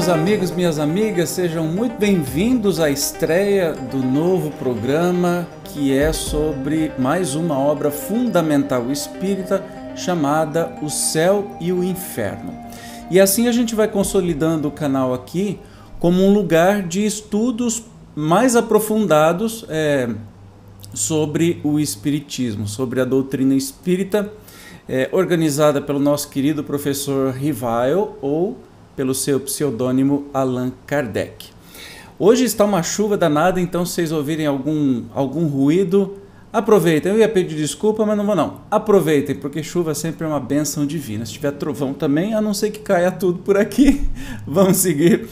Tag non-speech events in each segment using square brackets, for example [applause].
meus amigos, minhas amigas, sejam muito bem-vindos à estreia do novo programa que é sobre mais uma obra fundamental espírita chamada O Céu e o Inferno. E assim a gente vai consolidando o canal aqui como um lugar de estudos mais aprofundados é, sobre o Espiritismo, sobre a doutrina espírita, é, organizada pelo nosso querido professor Rivail ou pelo seu pseudônimo Allan Kardec. Hoje está uma chuva danada, então se vocês ouvirem algum, algum ruído, aproveitem. Eu ia pedir desculpa, mas não vou não. Aproveitem, porque chuva sempre é uma benção divina. Se tiver trovão também, a não ser que caia tudo por aqui, [laughs] vamos seguir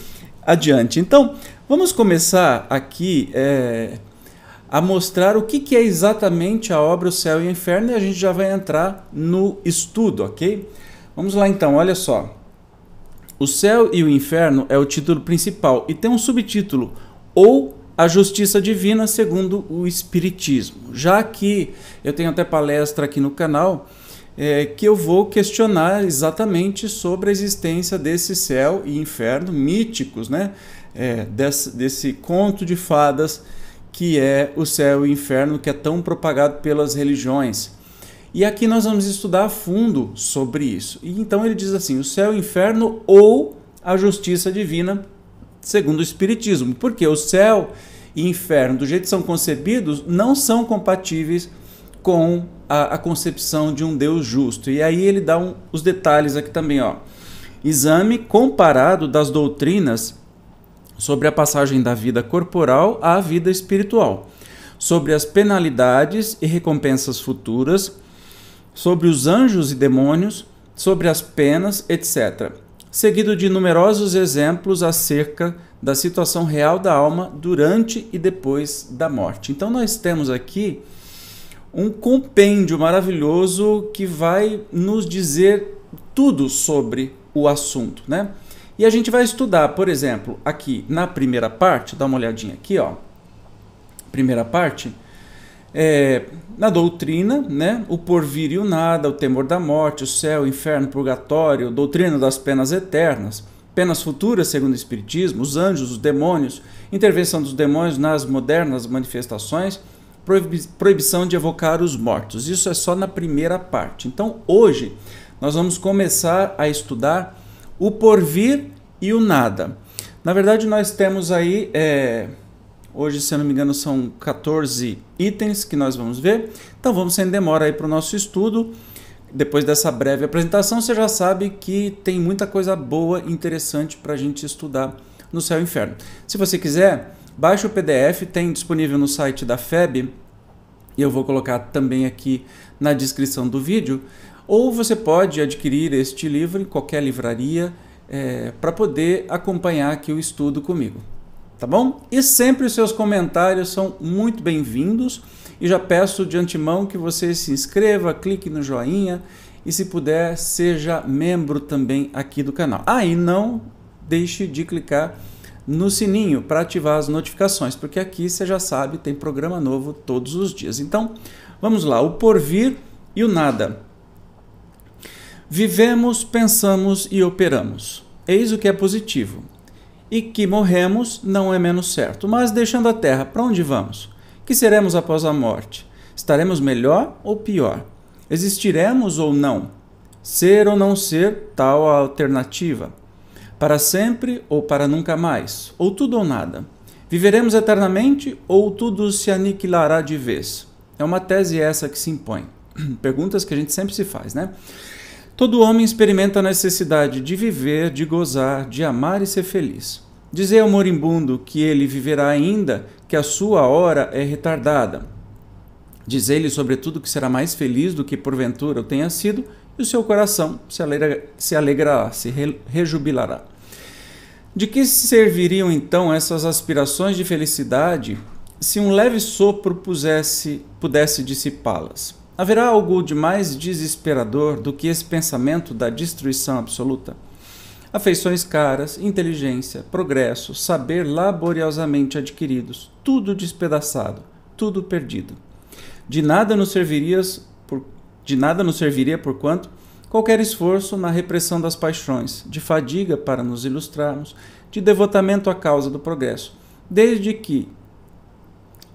adiante. Então, vamos começar aqui é, a mostrar o que, que é exatamente a obra O Céu e o Inferno e a gente já vai entrar no estudo, ok? Vamos lá então, olha só. O Céu e o Inferno é o título principal e tem um subtítulo, ou a justiça divina segundo o Espiritismo. Já que eu tenho até palestra aqui no canal, é, que eu vou questionar exatamente sobre a existência desse céu e inferno míticos, né? É, desse, desse conto de fadas que é o céu e o inferno que é tão propagado pelas religiões. E aqui nós vamos estudar a fundo sobre isso. E então ele diz assim: o céu, o inferno ou a justiça divina, segundo o Espiritismo. Porque o céu e inferno, do jeito que são concebidos, não são compatíveis com a, a concepção de um Deus justo. E aí ele dá um, os detalhes aqui também, ó. Exame comparado das doutrinas sobre a passagem da vida corporal à vida espiritual, sobre as penalidades e recompensas futuras sobre os anjos e demônios, sobre as penas, etc., seguido de numerosos exemplos acerca da situação real da alma durante e depois da morte. Então, nós temos aqui um compêndio maravilhoso que vai nos dizer tudo sobre o assunto, né? E a gente vai estudar, por exemplo, aqui na primeira parte, dá uma olhadinha aqui, ó. Primeira parte, é, na doutrina, né, o porvir e o nada, o temor da morte, o céu, o inferno, o purgatório, doutrina das penas eternas, penas futuras segundo o Espiritismo, os anjos, os demônios, intervenção dos demônios nas modernas manifestações, proibição de evocar os mortos. Isso é só na primeira parte. Então, hoje, nós vamos começar a estudar o porvir e o nada. Na verdade, nós temos aí. É, Hoje, se eu não me engano, são 14 itens que nós vamos ver. Então vamos sem demora aí para o nosso estudo. Depois dessa breve apresentação, você já sabe que tem muita coisa boa e interessante para a gente estudar no Céu e Inferno. Se você quiser, baixe o PDF, tem disponível no site da FEB, e eu vou colocar também aqui na descrição do vídeo. Ou você pode adquirir este livro em qualquer livraria é, eh, para poder acompanhar aqui o estudo comigo tá bom? E sempre os seus comentários são muito bem-vindos e já peço de antemão que você se inscreva, clique no joinha e se puder seja membro também aqui do canal. Ah, e não deixe de clicar no sininho para ativar as notificações, porque aqui você já sabe, tem programa novo todos os dias. Então, vamos lá, o porvir e o nada. Vivemos, pensamos e operamos. Eis o que é positivo e que morremos não é menos certo. Mas deixando a terra, para onde vamos? Que seremos após a morte? Estaremos melhor ou pior? Existiremos ou não? Ser ou não ser tal a alternativa? Para sempre ou para nunca mais? Ou tudo ou nada? Viveremos eternamente ou tudo se aniquilará de vez? É uma tese essa que se impõe. [clears throat] Perguntas que a gente sempre se faz, né? Todo homem experimenta a necessidade de viver, de gozar, de amar e ser feliz. Dizer ao moribundo que ele viverá ainda, que a sua hora é retardada. Dizer-lhe, sobretudo, que será mais feliz do que porventura tenha sido, e o seu coração se, alegra, se alegrará, se re, rejubilará. De que serviriam então essas aspirações de felicidade se um leve sopro pusesse, pudesse dissipá-las? Haverá algo de mais desesperador do que esse pensamento da destruição absoluta? Afeições caras, inteligência, progresso, saber laboriosamente adquiridos, tudo despedaçado, tudo perdido. De nada nos servirias por, de nada nos serviria porquanto qualquer esforço na repressão das paixões, de fadiga para nos ilustrarmos, de devotamento à causa do progresso, desde que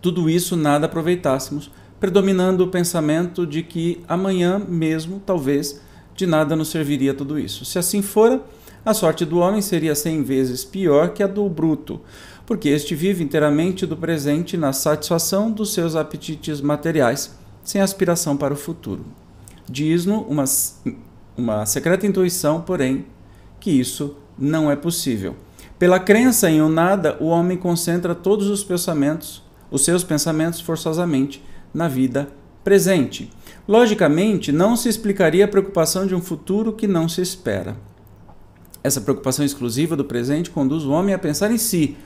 tudo isso nada aproveitássemos, predominando o pensamento de que amanhã mesmo, talvez, de nada nos serviria tudo isso. Se assim fora, a sorte do homem seria cem vezes pior que a do bruto, porque este vive inteiramente do presente na satisfação dos seus apetites materiais, sem aspiração para o futuro. Diz-no uma, uma secreta intuição, porém, que isso não é possível. Pela crença em o nada, o homem concentra todos os pensamentos, os seus pensamentos forçosamente, na vida presente. Logicamente, não se explicaria a preocupação de um futuro que não se espera. Essa preocupação exclusiva do presente conduz o homem a pensar em si,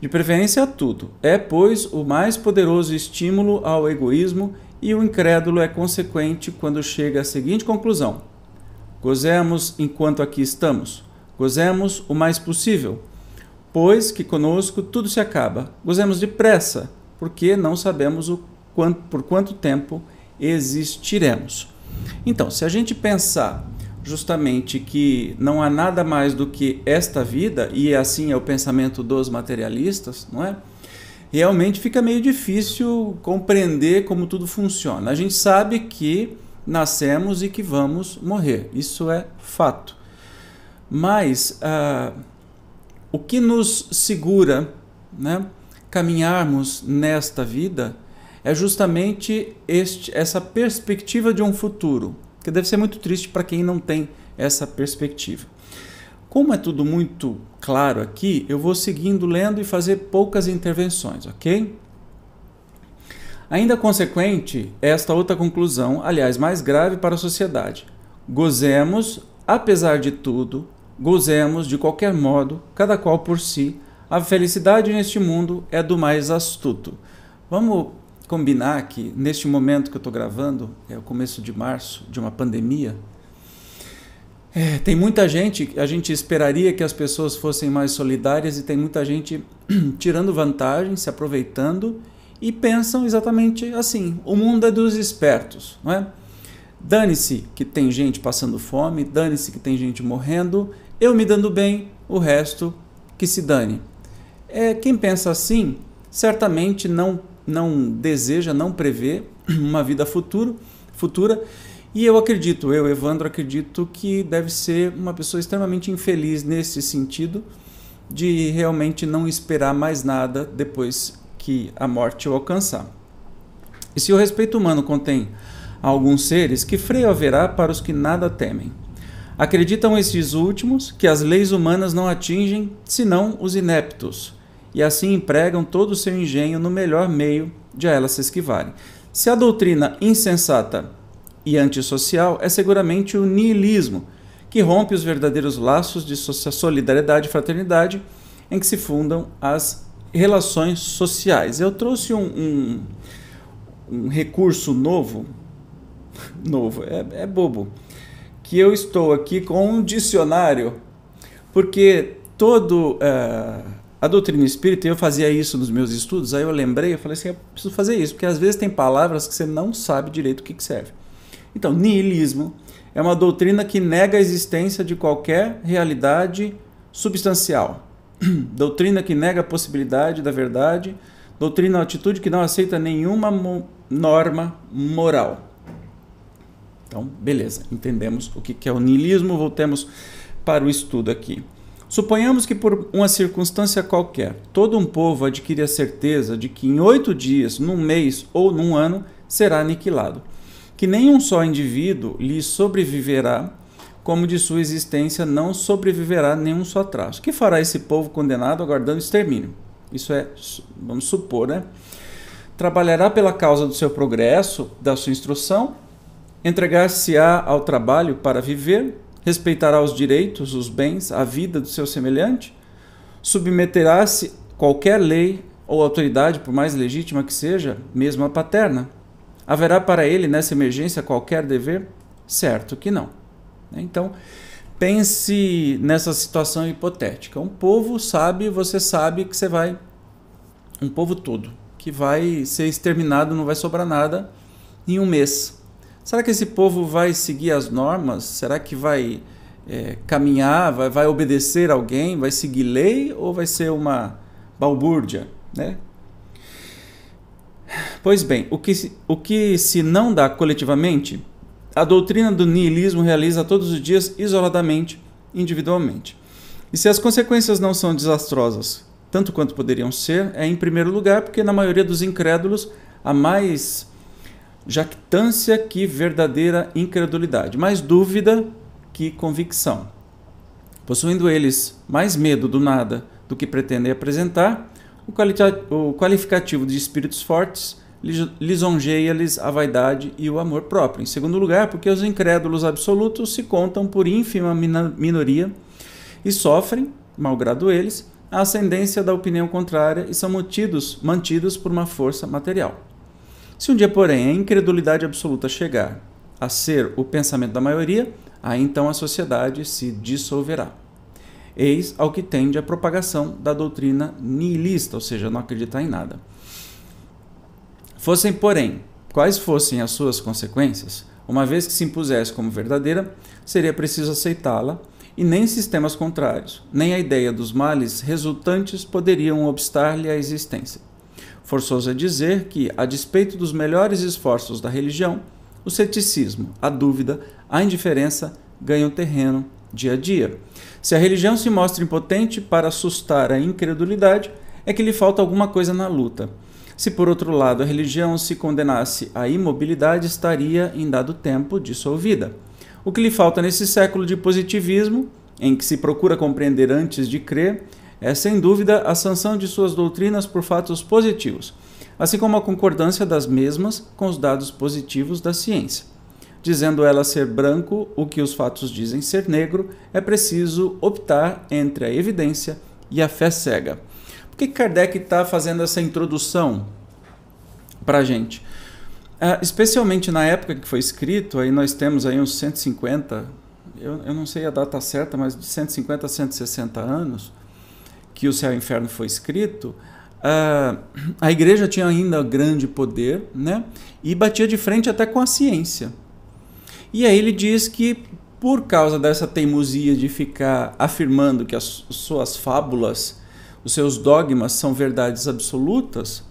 de preferência a tudo. É, pois, o mais poderoso estímulo ao egoísmo e o incrédulo é consequente quando chega à seguinte conclusão: gozemos enquanto aqui estamos, gozemos o mais possível, pois que conosco tudo se acaba, gozemos depressa, porque não sabemos o quanto, por quanto tempo existiremos. Então, se a gente pensar justamente que não há nada mais do que esta vida, e assim é o pensamento dos materialistas, não é? Realmente fica meio difícil compreender como tudo funciona. A gente sabe que nascemos e que vamos morrer, isso é fato. Mas ah, o que nos segura né, caminharmos nesta vida é justamente este, essa perspectiva de um futuro, que deve ser muito triste para quem não tem essa perspectiva. Como é tudo muito claro aqui, eu vou seguindo lendo e fazer poucas intervenções, ok? Ainda consequente, esta outra conclusão, aliás, mais grave para a sociedade. Gozemos, apesar de tudo, gozemos de qualquer modo, cada qual por si. A felicidade neste mundo é do mais astuto. Vamos combinar que, neste momento que eu estou gravando, é o começo de março, de uma pandemia, é, tem muita gente, a gente esperaria que as pessoas fossem mais solidárias e tem muita gente [clears throat] tirando vantagem, se aproveitando e pensam exatamente assim: o mundo é dos espertos, não é? Dane-se que tem gente passando fome, dane-se que tem gente morrendo, eu me dando bem, o resto que se dane. É, quem pensa assim certamente não não deseja, não prevê [clears throat] uma vida futuro, futura. E eu acredito, eu, Evandro, acredito que deve ser uma pessoa extremamente infeliz nesse sentido de realmente não esperar mais nada depois que a morte o alcançar. E se o respeito humano contém alguns seres, que freio haverá para os que nada temem? Acreditam esses últimos que as leis humanas não atingem senão os ineptos e assim empregam todo o seu engenho no melhor meio de a elas se esquivarem. Se a doutrina insensata e antissocial é seguramente o niilismo, que rompe os verdadeiros laços de solidariedade e fraternidade em que se fundam as relações sociais. Eu trouxe um, um, um recurso novo, [laughs] novo, é, é bobo, que eu estou aqui com um dicionário, porque todo. Uh, a doutrina espírita, eu fazia isso nos meus estudos, aí eu lembrei, eu falei assim, eu preciso fazer isso, porque às vezes tem palavras que você não sabe direito o que, que serve. Então, niilismo é uma doutrina que nega a existência de qualquer realidade substancial. [clears throat] doutrina que nega a possibilidade da verdade, doutrina é atitude que não aceita nenhuma mo norma moral. Então, beleza, entendemos o que, que é o niilismo, voltemos para o estudo aqui. Suponhamos que por uma circunstância qualquer, todo um povo adquire a certeza de que em oito dias, num mês ou num ano será aniquilado, que nenhum só indivíduo lhe sobreviverá, como de sua existência não sobreviverá nenhum só traço. Que fará esse povo condenado aguardando extermínio? Isso é, vamos supor, né? Trabalhará pela causa do seu progresso, da sua instrução, entregar-se-á ao trabalho para viver, respeitará os direitos, os bens, a vida do seu semelhante, submeterá-se qualquer lei ou autoridade, por mais legítima que seja, mesmo a paterna. Haverá para ele nessa emergência qualquer dever? Certo que não. Então, pense nessa situação hipotética. Um povo sabe, você sabe que você vai. Um povo todo, que vai ser exterminado, não vai sobrar nada em um mês. Será que esse povo vai seguir as normas? Será que vai é, caminhar, vai, vai obedecer alguém, vai seguir lei ou vai ser uma balbúrdia, né? Pois bem, o que, se, o que se não dá coletivamente, a doutrina do niilismo realiza todos os dias isoladamente, individualmente. E se as consequências não são desastrosas, tanto quanto poderiam ser, é em primeiro lugar porque na maioria dos incrédulos a mais jactância que verdadeira incredulidade, mais dúvida que convicção. Possuindo eles mais medo do nada do que pretendem apresentar, o qualificativo de espíritos fortes lisonjeia-lhes a vaidade e o amor próprio. Em segundo lugar, porque os incrédulos absolutos se contam por ínfima minoria e sofrem, malgrado eles, a ascendência da opinião contrária e são mantidos, mantidos por uma força material. Se um dia, porém, a incredulidade absoluta chegar a ser o pensamento da maioria, aí então a sociedade se dissolverá. Eis ao que tende a propagação da doutrina nihilista, ou seja, não acreditar em nada. Fossem, porém, quais fossem as suas consequências, uma vez que se impusesse como verdadeira, seria preciso aceitá-la, e nem sistemas contrários, nem a ideia dos males resultantes poderiam obstar-lhe a existência. Forçoso é dizer que, a despeito dos melhores esforços da religião, o ceticismo, a dúvida, a indiferença ganham terreno dia a dia. Se a religião se mostra impotente para assustar a incredulidade, é que lhe falta alguma coisa na luta. Se, por outro lado, a religião se condenasse à imobilidade, estaria, em dado tempo, dissolvida. O que lhe falta nesse século de positivismo, em que se procura compreender antes de crer, é sem dúvida a sanção de suas doutrinas por fatos positivos, assim como a concordância das mesmas com os dados positivos da ciência. Dizendo ela ser branco o que os fatos dizem ser negro, é preciso optar entre a evidência e a fé cega. Por que Kardec está fazendo essa introdução para a gente? Uh, especialmente na época que foi escrito, aí nós temos aí uns 150, eu, eu não sei a data certa, mas de 150 a 160 anos, que o céu e o inferno foi escrito, Uh, a igreja tinha ainda grande poder, né? E batia de frente até com a ciência. E aí ele diz que por causa dessa teimosia de ficar afirmando que as suas fábulas, os seus dogmas são verdades absolutas,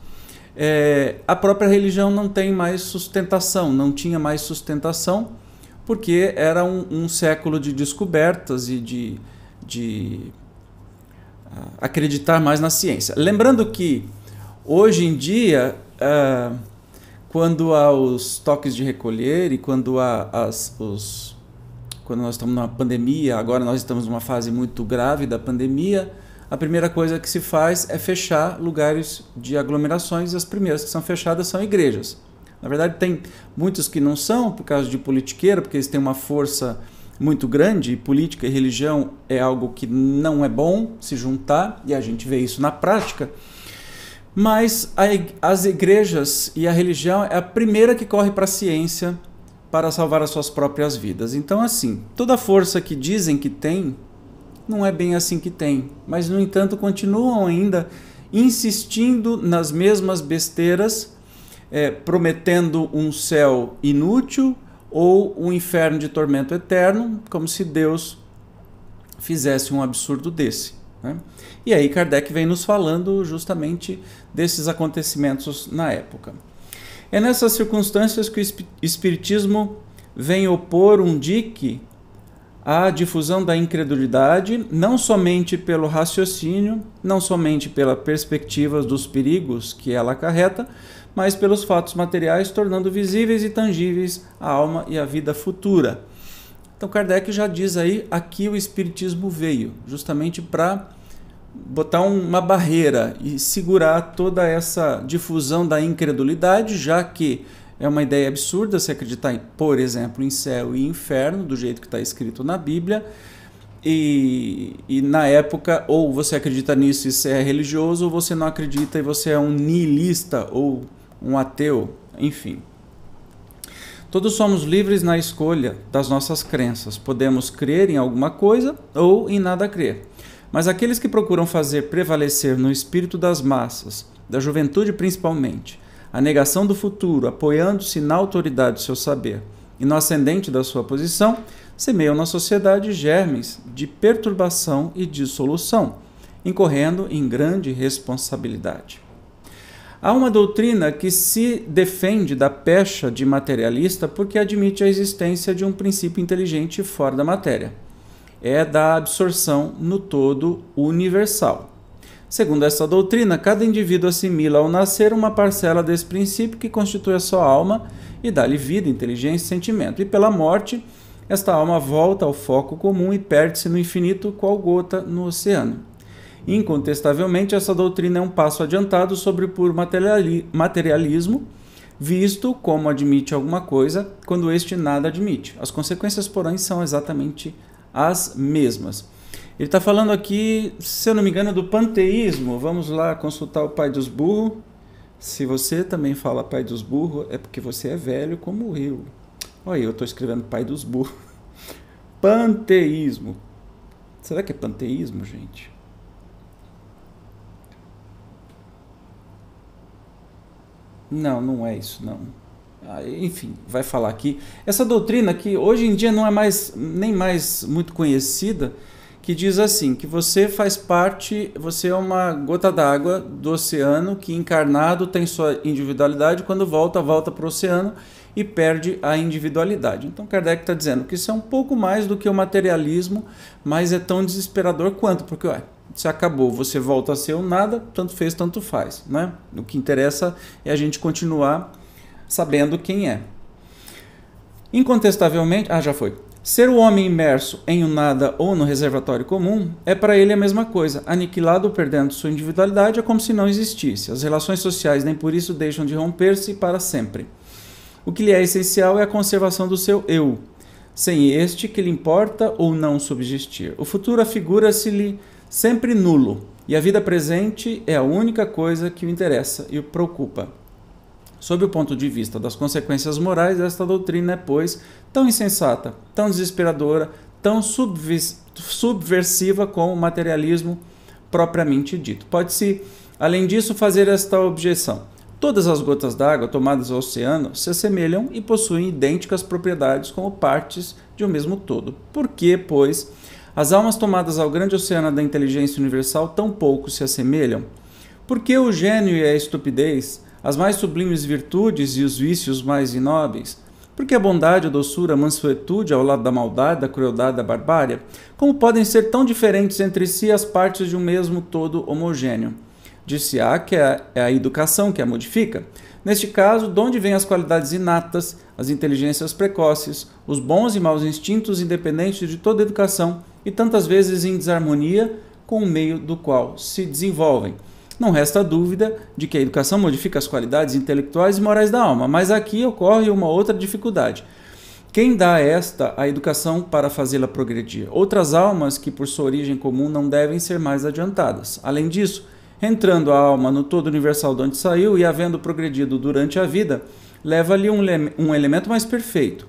é, a própria religião não tem mais sustentação, não tinha mais sustentação, porque era um, um século de descobertas e de, de acreditar mais na ciência. Lembrando que hoje em dia, uh, quando há os toques de recolher e quando há as, os quando nós estamos numa pandemia, agora nós estamos numa fase muito grave da pandemia, a primeira coisa que se faz é fechar lugares de aglomerações e as primeiras que são fechadas são igrejas. Na verdade, tem muitos que não são por causa de politiqueira, porque eles têm uma força muito grande, política e religião é algo que não é bom se juntar, e a gente vê isso na prática. Mas a, as igrejas e a religião é a primeira que corre para a ciência para salvar as suas próprias vidas. Então, assim, toda força que dizem que tem, não é bem assim que tem. Mas, no entanto, continuam ainda insistindo nas mesmas besteiras, é, prometendo um céu inútil, ou um inferno de tormento eterno, como se Deus fizesse um absurdo desse. Né? E aí Kardec vem nos falando justamente desses acontecimentos na época. É nessas circunstâncias que o Espiritismo vem opor um dique à difusão da incredulidade, não somente pelo raciocínio, não somente pela perspectiva dos perigos que ela acarreta, mas pelos fatos materiais, tornando visíveis e tangíveis a alma e a vida futura. Então Kardec já diz aí aqui o espiritismo veio, justamente para botar uma barreira e segurar toda essa difusão da incredulidade, já que é uma ideia absurda se acreditar, por exemplo, em céu e inferno, do jeito que está escrito na Bíblia. E, e, na época, ou você acredita nisso e você é religioso, ou você não acredita e você é um niilista ou um ateu, enfim. Todos somos livres na escolha das nossas crenças. Podemos crer em alguma coisa ou em nada crer. Mas aqueles que procuram fazer prevalecer no espírito das massas, da juventude principalmente, a negação do futuro, apoiando-se na autoridade do seu saber e no ascendente da sua posição, semeiam na sociedade germes de perturbação e dissolução, incorrendo em grande responsabilidade. Há uma doutrina que se defende da pecha de materialista porque admite a existência de um princípio inteligente fora da matéria. É da absorção no todo universal. Segundo essa doutrina, cada indivíduo assimila ao nascer uma parcela desse princípio que constitui a sua alma e dá-lhe vida, inteligência e sentimento. E pela morte, esta alma volta ao foco comum e perde-se no infinito, qual gota no oceano. Incontestavelmente, essa doutrina é um passo adiantado sobre o puro materialismo, visto como admite alguma coisa quando este nada admite. As consequências, porém, são exatamente as mesmas. Ele está falando aqui, se eu não me engano, do panteísmo. Vamos lá consultar o pai dos burros. Se você também fala pai dos burros, é porque você é velho como o rio. Olha, eu estou escrevendo pai dos burros. [laughs] Panteísmo. Será que é panteísmo, gente? Não, não é isso, não. Ah, enfim, vai falar aqui. Essa doutrina que hoje em dia não é mais nem mais muito conhecida, que diz assim, que você faz parte, você é uma gota d'água do oceano que encarnado tem sua individualidade, quando volta, volta para o oceano e perde a individualidade. Então Kardec está dizendo que isso é um pouco mais do que o materialismo, mas é tão desesperador quanto, porque ué, se acabou, você volta a ser o nada, tanto fez, tanto faz. Né? O que interessa é a gente continuar sabendo quem é. Incontestavelmente, ah, já foi. Ser o homem imerso em um nada ou no reservatório comum é para ele a mesma coisa. Aniquilado ou perdendo sua individualidade é como se não existisse. As relações sociais nem por isso deixam de romper-se para sempre. O que lhe é essencial é a conservação do seu eu, sem este que lhe importa ou não subsistir. O futuro afigura-se-lhe sempre nulo, e a vida presente é a única coisa que o interessa e o preocupa. Sob o ponto de vista das consequências morais, esta doutrina é, pois, tão insensata, tão desesperadora, tão subversiva como o materialismo propriamente dito. Pode-se, além disso, fazer esta objeção. Todas as gotas d'água tomadas ao oceano se assemelham e possuem idênticas propriedades como partes de um mesmo todo. Por quê? pois, as almas tomadas ao grande oceano da inteligência universal tão pouco se assemelham? Por que o gênio e a estupidez, as mais sublimes virtudes e os vícios mais inóveis? Por que a bondade, a doçura, a mansuetude ao lado da maldade, da crueldade, da barbárie? Como podem ser tão diferentes entre si as partes de um mesmo todo homogêneo? Disse A que é, é a educação que a modifica. Neste caso, de onde vêm as qualidades inatas, as inteligências precoces, os bons e maus instintos independentes de toda educação e tantas vezes em desarmonia com o meio do qual se desenvolvem. Não resta dúvida de que a educação modifica as qualidades intelectuais e morais da alma, mas aqui ocorre uma outra dificuldade. Quem dá esta a educação para fazê-la progredir? Outras almas que, por sua origem comum, não devem ser mais adiantadas. Além disso, entrando a alma no todo universal de onde saiu e havendo progredido durante a vida, leva-lhe um, um elemento mais perfeito.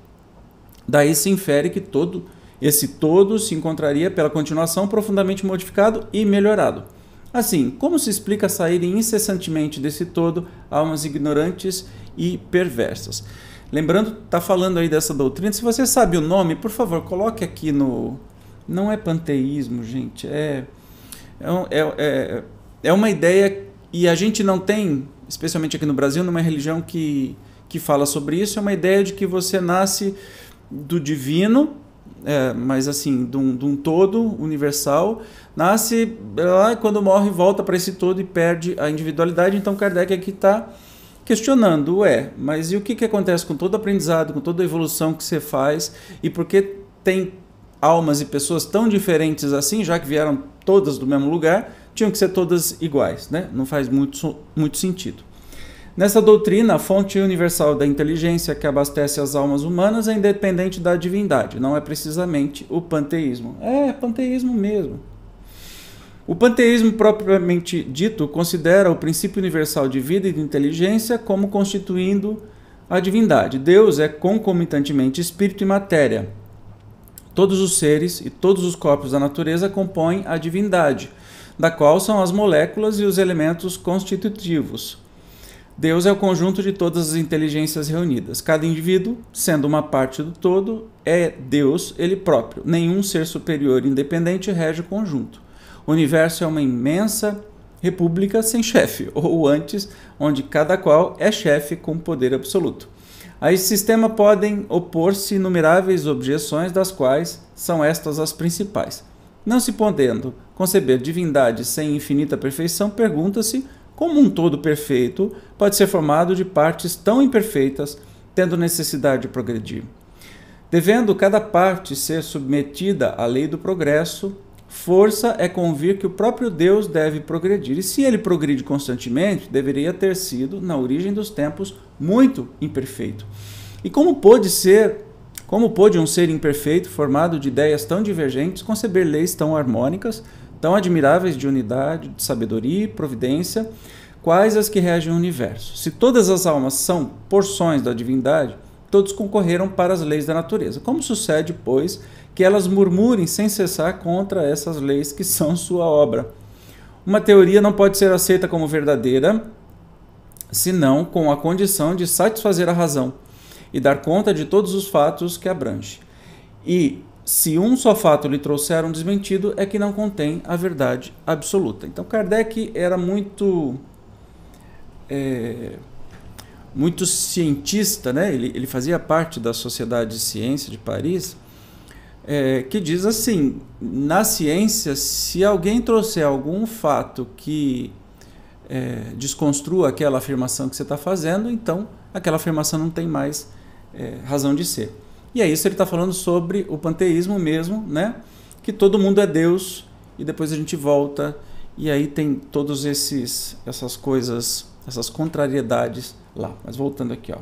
Daí se infere que todo esse todo se encontraria pela continuação profundamente modificado e melhorado. Assim, como se explica saírem incessantemente desse todo almas ignorantes e perversas? Lembrando, está falando aí dessa doutrina. Se você sabe o nome, por favor, coloque aqui no. Não é panteísmo, gente. É. É, é, é é uma ideia e a gente não tem, especialmente aqui no Brasil, numa religião que, que fala sobre isso, é uma ideia de que você nasce do divino, é, mas assim, de um, de um todo universal, nasce é lá e quando morre volta para esse todo e perde a individualidade. Então Kardec aqui está questionando, ué, mas e o que, que acontece com todo aprendizado, com toda evolução que você faz e por que tem almas e pessoas tão diferentes assim, já que vieram todas do mesmo lugar? tinham que ser todas iguais, né? não faz muito, muito sentido. Nessa doutrina, a fonte universal da inteligência que abastece as almas humanas é independente da divindade, não é precisamente o panteísmo. É, é, panteísmo mesmo. O panteísmo propriamente dito considera o princípio universal de vida e de inteligência como constituindo a divindade. Deus é concomitantemente espírito e matéria. Todos os seres e todos os corpos da natureza compõem a divindade da qual são as moléculas e os elementos constitutivos. Deus é o conjunto de todas as inteligências reunidas. Cada indivíduo, sendo uma parte do todo, é Deus ele próprio. Nenhum ser superior independente rege o conjunto. O universo é uma imensa república sem chefe, [laughs] ou antes, onde cada qual é chefe com poder absoluto. A esse sistema podem opor-se inumeráveis objeções, das quais são estas as principais. Não se podendo conceber divindade sem infinita perfeição, pergunta-se como um todo perfeito pode ser formado de partes tão imperfeitas, tendo necessidade de progredir. Devendo cada parte ser submetida à lei do progresso, força é convir que o próprio Deus deve progredir. E se ele progride constantemente, deveria ter sido, na origem dos tempos, muito imperfeito. E como pôde ser como pôde um ser imperfeito, formado de ideias tão divergentes, conceber leis tão harmônicas, tão admiráveis de unidade, de sabedoria e providência, quais as que regem o universo? Se todas as almas são porções da divindade, todos concorreram para as leis da natureza. Como sucede, pois, que elas murmurem sem cessar contra essas leis que são sua obra? Uma teoria não pode ser aceita como verdadeira senão com a condição de satisfazer a razão e dar conta de todos os fatos que abrange. E se um só fato lhe trouxer um desmentido, é que não contém a verdade absoluta. Então Kardec era muito. É, muito cientista, né? ele, ele fazia parte da Sociedade de Ciência de Paris, é, que diz assim: na ciência, se alguém trouxer algum fato que é, desconstrua aquela afirmação que você está fazendo, então aquela afirmação não tem mais é, razão de ser. E é isso ele está falando sobre o panteísmo mesmo, né? Que todo mundo é Deus e depois a gente volta e aí tem todos esses essas coisas, essas contrariedades lá. Mas voltando aqui, ó.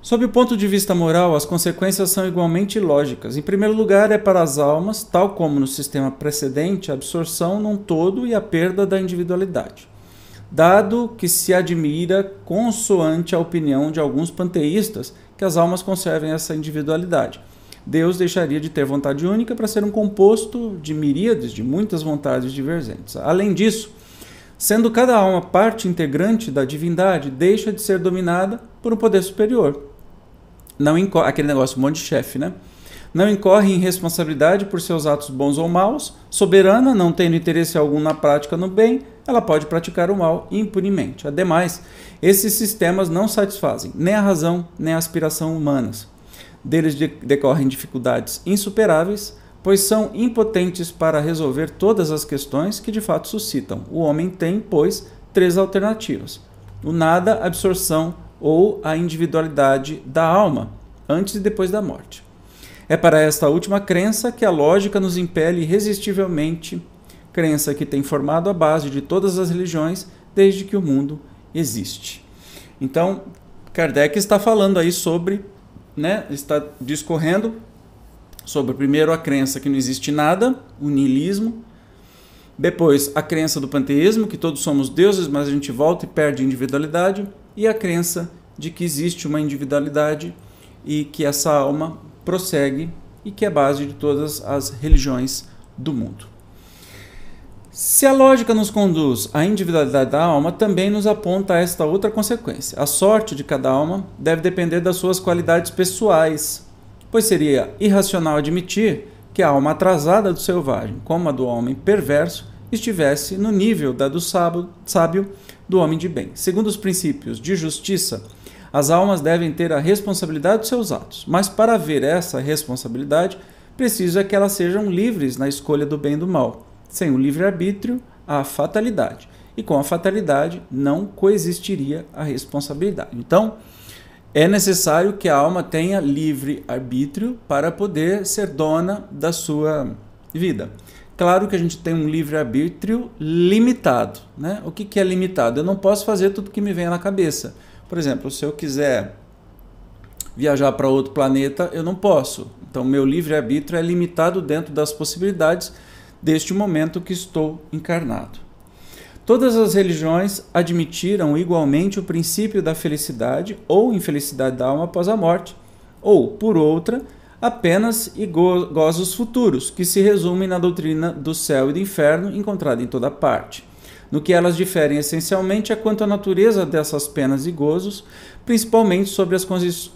Sob o ponto de vista moral, as consequências são igualmente lógicas. Em primeiro lugar, é para as almas, tal como no sistema precedente, a absorção num todo e a perda da individualidade dado que se admira consoante a opinião de alguns panteístas que as almas conservem essa individualidade. Deus deixaria de ter vontade única para ser um composto de miríades, de muitas vontades divergentes. Além disso, sendo cada alma parte integrante da divindade, deixa de ser dominada por um poder superior. Não aquele negócio um monte de chefe, né? não incorre em responsabilidade por seus atos bons ou maus, soberana, não tendo interesse algum na prática no bem, ela pode praticar o mal impunemente. Ademais, esses sistemas não satisfazem nem a razão nem a aspiração humanas. Deles decorrem dificuldades insuperáveis, pois são impotentes para resolver todas as questões que de fato suscitam. O homem tem, pois, três alternativas: o nada, a absorção ou a individualidade da alma, antes e depois da morte. É para esta última crença que a lógica nos impele irresistivelmente, crença que tem formado a base de todas as religiões desde que o mundo existe. Então, Kardec está falando aí sobre, né, está discorrendo sobre primeiro a crença que não existe nada, o niilismo, depois a crença do panteísmo, que todos somos deuses, mas a gente volta e perde individualidade, e a crença de que existe uma individualidade e que essa alma prossegue e que é base de todas as religiões do mundo. Se a lógica nos conduz à individualidade da alma, também nos aponta a esta outra consequência. A sorte de cada alma deve depender das suas qualidades pessoais, pois seria irracional admitir que a alma atrasada do selvagem, como a do homem perverso, estivesse no nível da do sábio, sábio do homem de bem. Segundo os princípios de justiça, as almas devem ter a responsabilidade dos seus atos, mas para haver essa responsabilidade, preciso é que elas sejam livres na escolha do bem e do mal. Sem o livre-arbítrio, há fatalidade. E com a fatalidade não coexistiria a responsabilidade. Então, é necessário que a alma tenha livre arbítrio para poder ser dona da sua vida. Claro que a gente tem um livre arbítrio limitado, né? O que, que é limitado? Eu não posso fazer tudo que me vem na cabeça. Por exemplo, se eu quiser viajar para outro planeta, eu não posso. Então, meu livre-arbítrio é limitado dentro das possibilidades deste momento que estou encarnado. Todas as religiões admitiram igualmente o princípio da felicidade ou infelicidade da alma após a morte, ou, por outra, apenas e gozos futuros, que se resumem na doutrina do céu e do inferno encontrada em toda parte. No que elas diferem essencialmente é quanto à natureza dessas penas e gozos, principalmente sobre as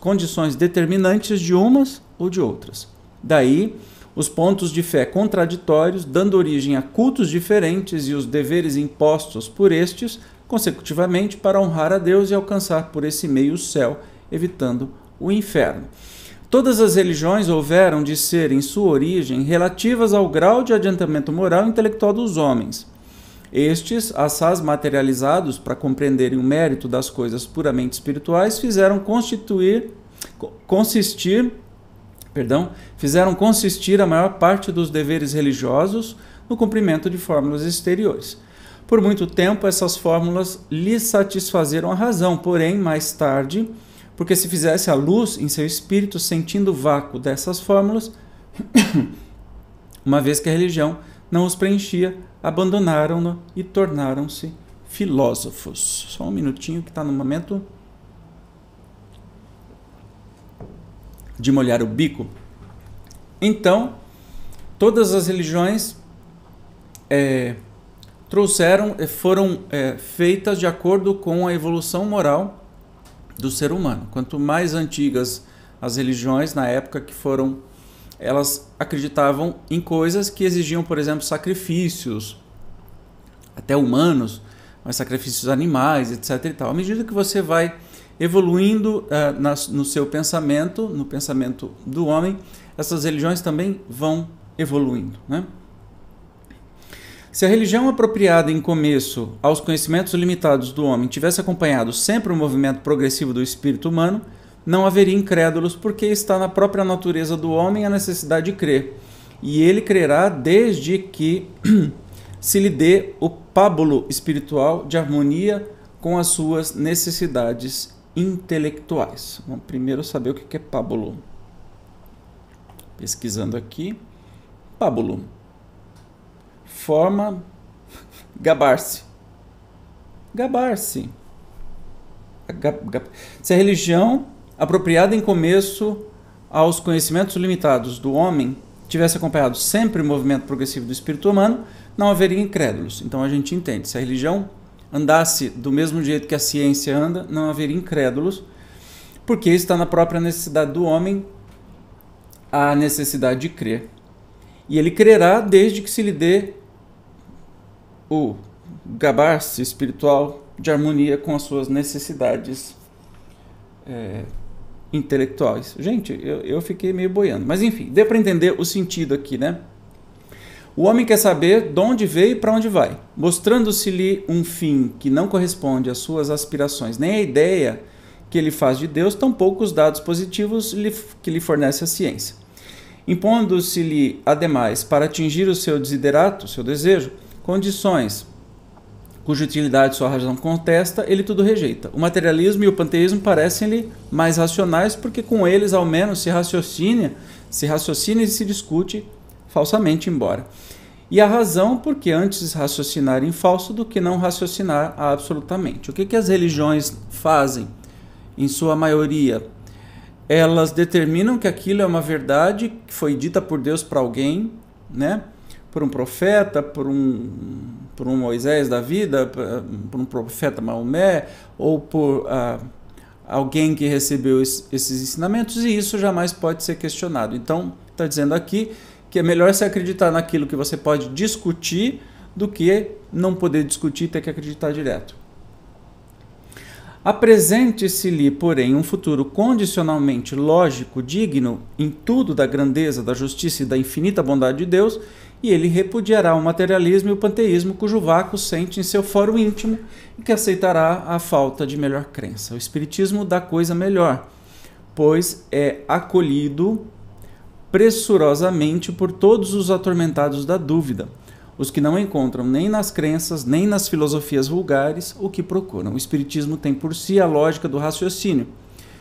condições determinantes de umas ou de outras. Daí, os pontos de fé contraditórios, dando origem a cultos diferentes e os deveres impostos por estes, consecutivamente, para honrar a Deus e alcançar por esse meio o céu, evitando o inferno. Todas as religiões houveram de ser, em sua origem, relativas ao grau de adiantamento moral e intelectual dos homens. Estes, assaz materializados para compreenderem o mérito das coisas puramente espirituais, fizeram constituir, consistir, perdão, fizeram consistir a maior parte dos deveres religiosos no cumprimento de fórmulas exteriores. Por muito tempo, essas fórmulas lhe satisfazeram a razão, porém, mais tarde, porque se fizesse a luz em seu espírito sentindo o vácuo dessas fórmulas, [coughs] uma vez que a religião não os preenchia, abandonaram-no e tornaram-se filósofos. Só um minutinho que está no momento de molhar o bico. Então, todas as religiões é, trouxeram, foram é, feitas de acordo com a evolução moral do ser humano. Quanto mais antigas as religiões na época que foram elas acreditavam em coisas que exigiam, por exemplo, sacrifícios, até humanos, mas sacrifícios animais, etc. E tal. À medida que você vai evoluindo uh, eh, na, no seu pensamento, no pensamento do homem, essas religiões também vão evoluindo. Né? Se a religião apropriada em começo aos conhecimentos limitados do homem tivesse acompanhado sempre o movimento progressivo do espírito humano, não haveria incrédulos, porque está na própria natureza do homem a necessidade de crer. E ele crerá desde que [clears throat] se lhe dê o pábulo espiritual de harmonia com as suas necessidades intelectuais. Vamos primeiro saber o que é pábulo. Pesquisando aqui, pábulo. Forma [laughs] gabar-se. Gabar-se. Se a religião apropriada em começo aos conhecimentos limitados do homem, tivesse acompanhado sempre o movimento progressivo do espírito humano, não haveria incrédulos. Então a gente entende, se a religião andasse do mesmo jeito que a ciência anda, não haveria incrédulos, porque está na própria necessidade do homem a necessidade de crer. E ele crerá desde que se lhe dê o gabar-se espiritual de harmonia com as suas necessidades é, intelectuais. Gente, eu, eu fiquei meio boiando. Mas enfim, deu para entender o sentido aqui, né? O homem quer saber de onde veio e para onde vai. Mostrando-se-lhe um fim que não corresponde às suas aspirações, nem à ideia que ele faz de Deus, tampouco os dados positivos que lhe fornece a ciência. Impondo-se-lhe, ademais, para atingir o seu desiderato, seu desejo, condições cuja utilidade sua razão contesta, ele tudo rejeita. O materialismo e o panteísmo parecem-lhe mais racionais, porque com eles, ao menos, se raciocina, se raciocina e se discute falsamente, embora. E a razão, porque antes raciocinar em falso do que não raciocinar absolutamente. O que, que as religiões fazem, em sua maioria? Elas determinam que aquilo é uma verdade que foi dita por Deus para alguém, né? por um profeta, por um, por um Moisés da vida, por um profeta Maomé, ou por ah, alguém que recebeu esses ensinamentos, e isso jamais pode ser questionado. Então, está dizendo aqui que é melhor se acreditar naquilo que você pode discutir do que não poder discutir e ter que acreditar direto. Apresente-se-lhe, porém, um futuro condicionalmente lógico, digno em tudo da grandeza, da justiça e da infinita bondade de Deus, e ele repudiará o materialismo e o panteísmo cujo vácuo sente em seu fórum íntimo e que aceitará a falta de melhor crença. O Espiritismo dá coisa melhor, pois é acolhido pressurosamente por todos os atormentados da dúvida os que não encontram nem nas crenças, nem nas filosofias vulgares o que procuram. O Espiritismo tem por si a lógica do raciocínio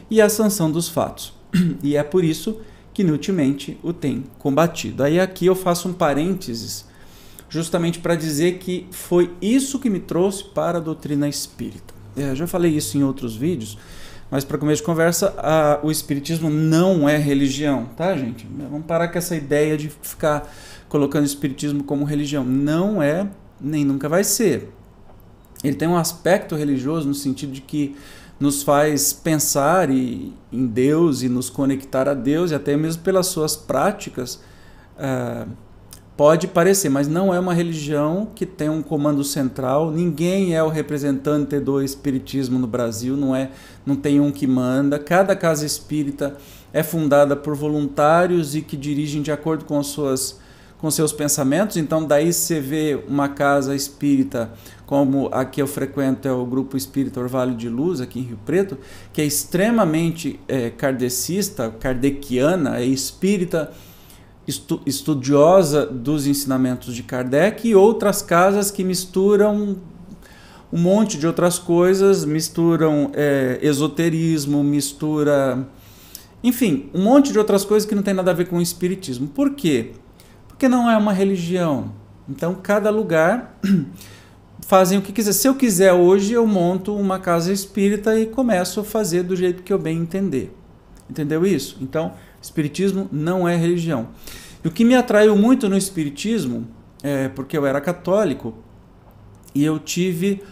e a sanção dos fatos. [clears throat] E é por isso que inutilmente o tem combatido. Aí aqui eu faço um parênteses, justamente para dizer que foi isso que me trouxe para a doutrina espírita. Eu é, já falei isso em outros vídeos, mas para começo de conversa, a, o espiritismo não é religião, tá, gente? Vamos parar com essa ideia de ficar colocando o espiritismo como religião. Não é, nem nunca vai ser. Ele tem um aspecto religioso no sentido de que nos faz pensar e, em Deus e nos conectar a Deus, e até mesmo pelas suas práticas. Uh, Pode parecer, mas não é uma religião que tem um comando central. Ninguém é o representante do espiritismo no Brasil, não é, não tem um que manda. Cada casa espírita é fundada por voluntários e que dirigem de acordo com suas com seus pensamentos. Então, daí você vê uma casa espírita, como a que eu frequento é o Grupo Espírita Orvalho de Luz, aqui em Rio Preto, que é extremamente é, kardecista, kardeciana, é espírita estu estudiosa dos ensinamentos de Kardec e outras casas que misturam um monte de outras coisas, misturam é, esoterismo, mistura. Enfim, um monte de outras coisas que não tem nada a ver com o espiritismo. Por quê? Porque não é uma religião. Então, cada lugar [clears throat] fazem o que quiser. Se eu quiser hoje, eu monto uma casa espírita e começo a fazer do jeito que eu bem entender. Entendeu isso? Então, Espiritismo não é religião. E o que me atraiu muito no Espiritismo, é porque eu era católico e eu tive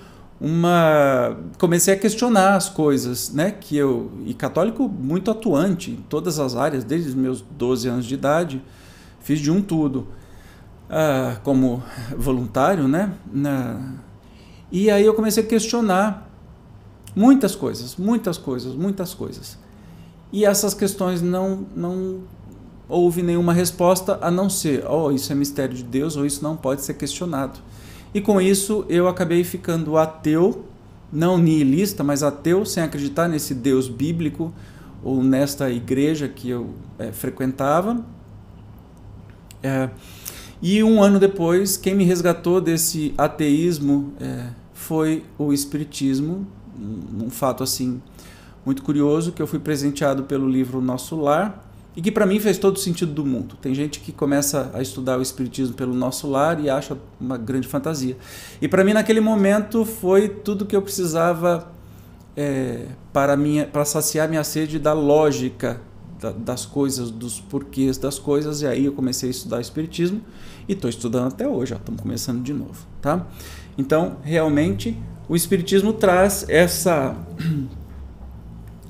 uma comecei a questionar as coisas, né, que eu e católico muito atuante em todas as áreas desde os meus 12 anos de idade, fiz de um tudo. Ah, como voluntário, né? Na... E aí eu comecei a questionar muitas coisas, muitas coisas, muitas coisas. E essas questões não, não houve nenhuma resposta a não ser, oh, isso é mistério de Deus ou isso não pode ser questionado. E com isso eu acabei ficando ateu, não niilista, mas ateu, sem acreditar nesse Deus bíblico ou nesta igreja que eu é, frequentava. É, e um ano depois, quem me resgatou desse ateísmo é, foi o Espiritismo, um, um fato assim muito curioso que eu fui presenteado pelo livro Nosso Lar e que para mim fez todo o sentido do mundo. Tem gente que começa a estudar o espiritismo pelo Nosso Lar e acha uma grande fantasia. E para mim naquele momento foi tudo que eu precisava é, para minha para saciar minha sede da lógica da, das coisas, dos porquês das coisas, e aí eu comecei a estudar espiritismo e estou estudando até hoje, estamos começando de novo, tá? Então, realmente, o espiritismo traz essa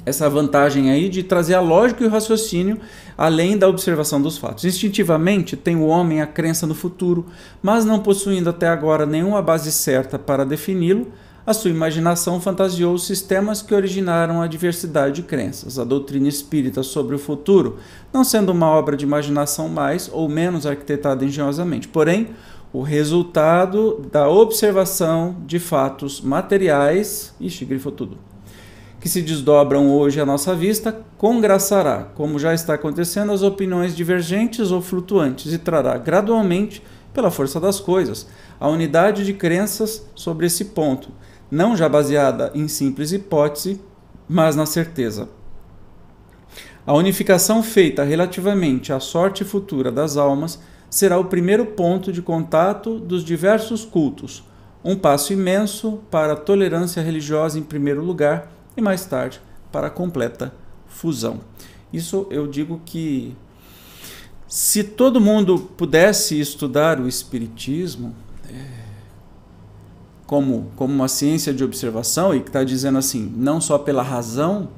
essa vantagem aí de trazer a lógica e o raciocínio além da observação dos fatos. Instintivamente, tem o homem a crença no futuro, mas não possuindo até agora nenhuma base certa para defini-lo, a sua imaginação fantasiou sistemas que originaram a diversidade de crenças. A doutrina espírita sobre o futuro, não sendo uma obra de imaginação mais ou menos arquitetada engenhosamente, porém, o resultado da observação de fatos materiais. Ixi, grifou tudo que se desdobram hoje à nossa vista, congraçará, como já está acontecendo, as opiniões divergentes ou flutuantes e trará gradualmente, pela força das coisas, a unidade de crenças sobre esse ponto, não já baseada em simples hipótese, mas na certeza. A unificação feita relativamente à sorte futura das almas será o primeiro ponto de contato dos diversos cultos, um passo imenso para a tolerância religiosa em primeiro lugar e mais tarde para a completa fusão. Isso eu digo que se todo mundo pudesse estudar o Espiritismo é, como, como uma ciência de observação e que está dizendo assim, não só pela razão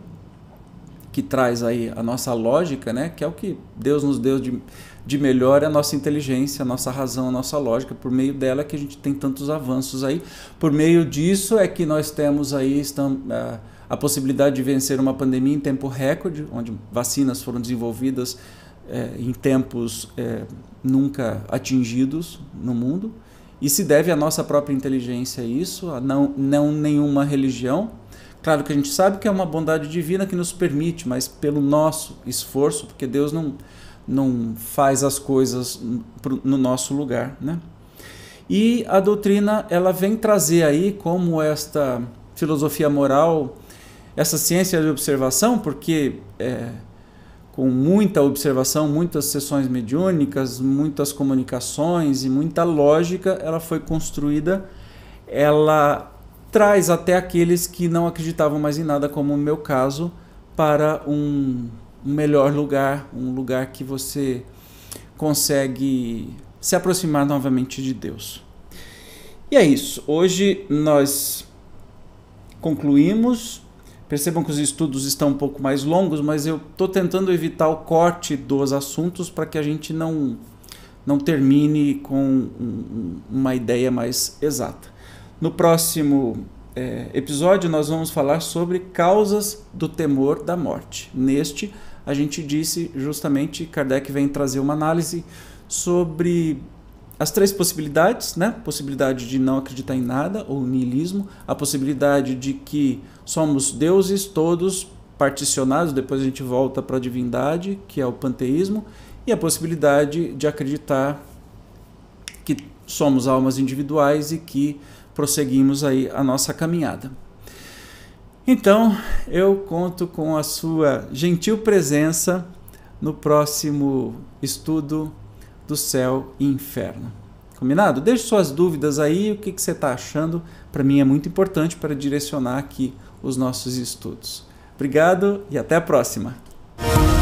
que traz aí a nossa lógica, né, que é o que Deus nos deu de, de melhor, é a nossa inteligência, a nossa razão, a nossa lógica, por meio dela é que a gente tem tantos avanços aí, por meio disso é que nós temos aí, estamos... Uh, a possibilidade de vencer uma pandemia em tempo recorde, onde vacinas foram desenvolvidas é, em tempos é, nunca atingidos no mundo. E se deve à nossa própria inteligência isso, a não, não nenhuma religião. Claro que a gente sabe que é uma bondade divina que nos permite, mas pelo nosso esforço, porque Deus não, não faz as coisas no nosso lugar, né? E a doutrina ela vem trazer aí como esta filosofia moral essa ciência de observação, porque é, com muita observação, muitas sessões mediúnicas, muitas comunicações e muita lógica, ela foi construída, ela traz até aqueles que não acreditavam mais em nada, como o meu caso, para um, um melhor lugar, um lugar que você consegue se aproximar novamente de Deus. E é isso. Hoje nós concluímos Percebam que os estudos estão um pouco mais longos, mas eu estou tentando evitar o corte dos assuntos para que a gente não, não termine com uma ideia mais exata. No próximo é, episódio, nós vamos falar sobre causas do temor da morte. Neste, a gente disse justamente, Kardec vem trazer uma análise sobre as três possibilidades, né? Possibilidade de não acreditar em nada ou niilismo, a possibilidade de que somos deuses todos particionados, depois a gente volta para a divindade, que é o panteísmo, e a possibilidade de acreditar que somos almas individuais e que prosseguimos aí a nossa caminhada. Então, eu conto com a sua gentil presença no próximo estudo do céu e inferno. Combinado? Deixe suas dúvidas aí, o que, que você está achando. Para mim é muito importante para direcionar aqui os nossos estudos. Obrigado e até a próxima!